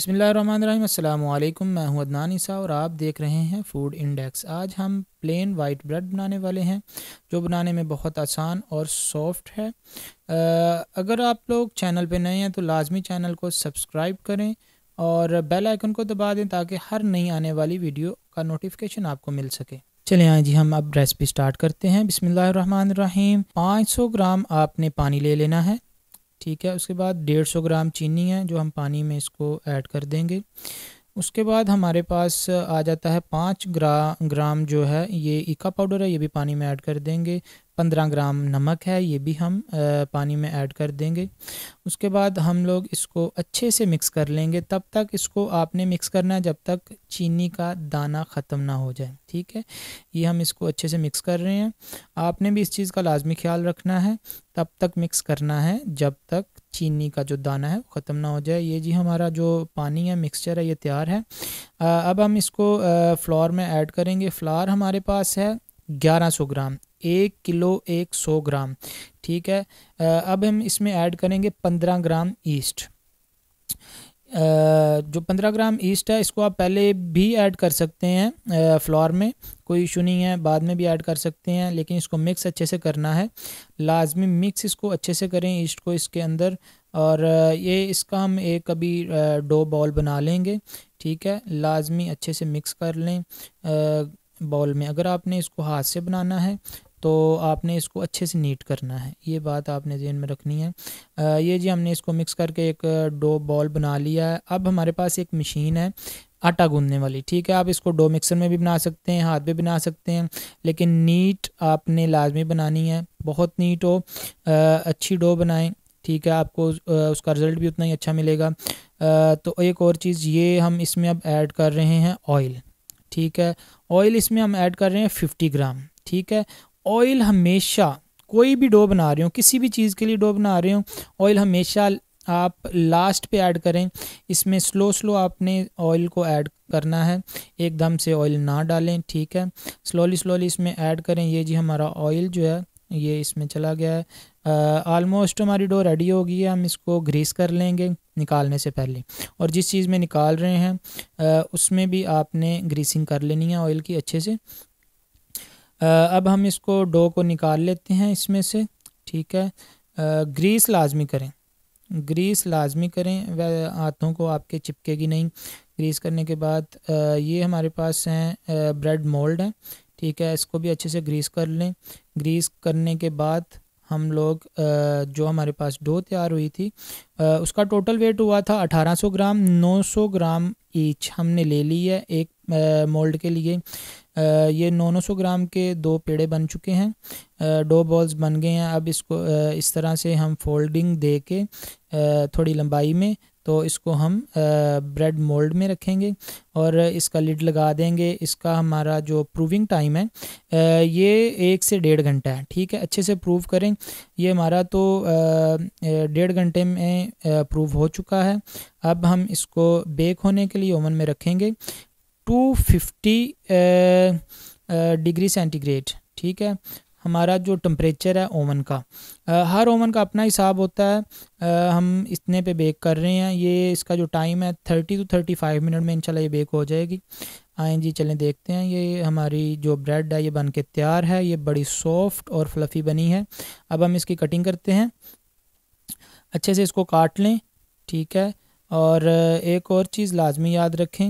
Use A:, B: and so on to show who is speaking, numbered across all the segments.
A: बसमीम अल्लाम मैं हूं अदनान ईसा और आप देख रहे हैं फूड इंडेक्स आज हम प्लेन वाइट ब्रेड बनाने वाले हैं जो बनाने में बहुत आसान और सॉफ्ट है आ, अगर आप लोग चैनल पे नए हैं तो लाजमी चैनल को सब्सक्राइब करें और बेल आइकन को दबा दें ताकि हर नई आने वाली वीडियो का नोटिफिकेशन आपको मिल सके चले आए जी हम अब रेसिपी स्टार्ट करते हैं पाँच सौ ग्राम आपने पानी ले लेना है ठीक है उसके बाद डेढ़ सौ ग्राम चीनी है जो हम पानी में इसको ऐड कर देंगे उसके बाद हमारे पास आ जाता है पाँच ग्रा ग्राम जो है ये इका पाउडर है ये भी पानी में ऐड कर देंगे पंद्रह ग्राम नमक है ये भी हम पानी में ऐड कर देंगे उसके बाद हम लोग इसको अच्छे से मिक्स कर लेंगे तब तक इसको आपने मिक्स करना है जब तक चीनी का दाना ख़त्म ना हो जाए ठीक है ये हम इसको अच्छे से मिक्स कर रहे हैं आपने भी इस चीज़ का लाजमी ख्याल रखना है तब तक मिक्स करना है जब तक चीनी का जो दाना है ख़त्म ना हो जाए ये जी हमारा जो पानी है मिक्सचर है ये तैयार है अब हम इसको फ्लोर में ऐड करेंगे फ्लार हमारे पास है ग्यारह सौ ग्राम एक किलो एक सौ ग्राम ठीक है अब हम इसमें ऐड करेंगे पंद्रह ग्राम ईस्ट जो पंद्रह ग्राम ईस्ट है इसको आप पहले भी ऐड कर सकते हैं फ्लोर में कोई इशू नहीं है बाद में भी ऐड कर सकते हैं लेकिन इसको मिक्स अच्छे से करना है लाजमी मिक्स इसको अच्छे से करें ईस्ट को इसके अंदर और ये इसका हम एक अभी डो बॉल बना लेंगे ठीक है लाजमी अच्छे से मिक्स कर लें बॉल में अगर आपने इसको हाथ से बनाना है तो आपने इसको अच्छे से नीट करना है ये बात आपने जहन में रखनी है ये जी हमने इसको मिक्स करके एक डो बॉल बना लिया है अब हमारे पास एक मशीन है आटा गूंदने वाली ठीक है आप इसको डो मिक्सर में भी बना सकते हैं हाथ पे बना सकते हैं लेकिन नीट आपने लाजमी बनानी है बहुत नीट हो अच्छी डो बनाएं ठीक है आपको उसका रिज़ल्ट भी उतना ही अच्छा मिलेगा तो एक और चीज़ ये हम इसमें अब ऐड कर रहे हैं ऑयल ठीक है ऑयल इसमें हम ऐड कर रहे हैं फिफ्टी ग्राम ठीक है ऑयल हमेशा कोई भी डो बना रहे हो किसी भी चीज़ के लिए डो बना रहे हो ऑयल हमेशा आप लास्ट पे ऐड करें इसमें स्लो स्लो आपने ऑयल को ऐड करना है एकदम से ऑयल ना डालें ठीक है स्लोली स्लोली इसमें ऐड करें ये जी हमारा ऑयल जो है ये इसमें चला गया है आलमोस्ट हमारी डो रेडी हो गई है हम इसको ग्रीस कर लेंगे निकालने से पहले और जिस चीज़ में निकाल रहे हैं आ, उसमें भी आपने ग्रीसिंग कर लेनी है ऑयल की अच्छे से आ, अब हम इसको डो को निकाल लेते हैं इसमें से ठीक है आ, ग्रीस लाजमी करें ग्रीस लाजमी करें वह हाथों को आपके चिपकेगी नहीं ग्रीस करने के बाद ये हमारे पास हैं ब्रेड मोल्ड हैं ठीक है इसको भी अच्छे से ग्रीस कर लें ग्रीस करने के बाद हम लोग जो हमारे पास डो तैयार हुई थी उसका टोटल वेट हुआ था 1800 ग्राम 900 ग्राम ईच हमने ले ली है एक मोल्ड के लिए ये नौ नौ सौ ग्राम के दो पेड़े बन चुके हैं डो बॉल्स बन गए हैं अब इसको इस तरह से हम फोल्डिंग दे के थोड़ी लंबाई में तो इसको हम ब्रेड मोल्ड में रखेंगे और इसका लिड लगा देंगे इसका हमारा जो प्रूविंग टाइम है ये एक से डेढ़ घंटा है ठीक है अच्छे से प्रूव करें ये हमारा तो डेढ़ घंटे में प्रूव हो चुका है अब हम इसको बेक होने के लिए ओवन में रखेंगे 250 डिग्री सेंटीग्रेड ठीक है हमारा जो टम्परेचर है ओवन का आ, हर ओवन का अपना हिसाब होता है आ, हम इतने पे बेक कर रहे हैं ये इसका जो टाइम है thirty two thirty five minute में इंशाल्लाह ये बेक हो जाएगी आए जी चलें देखते हैं ये हमारी जो ब्रेड है ये बन के तैयार है ये बड़ी सॉफ्ट और फ्लफ़ी बनी है अब हम इसकी कटिंग करते हैं अच्छे से इसको काट लें ठीक है और एक और चीज़ लाजमी याद रखें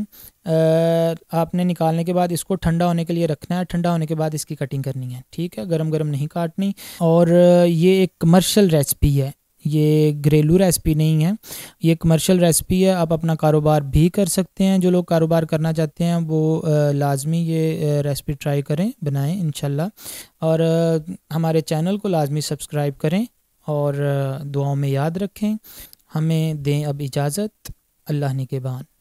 A: आपने निकालने के बाद इसको ठंडा होने के लिए रखना है ठंडा होने के बाद इसकी कटिंग करनी है ठीक है गरम गरम नहीं काटनी और ये एक कमर्शियल रेसिपी है ये घरेलू रेसिपी नहीं है ये कमर्शियल रेसिपी है आप अपना कारोबार भी कर सकते हैं जो लोग कारोबार करना चाहते हैं वो लाजमी ये रेसिपी ट्राई करें बनाएं इन और हमारे चैनल को लाजमी सब्सक्राइब करें और दुआओं में याद रखें हमें दें अब इजाज़त अल्लाह ने के निगेबान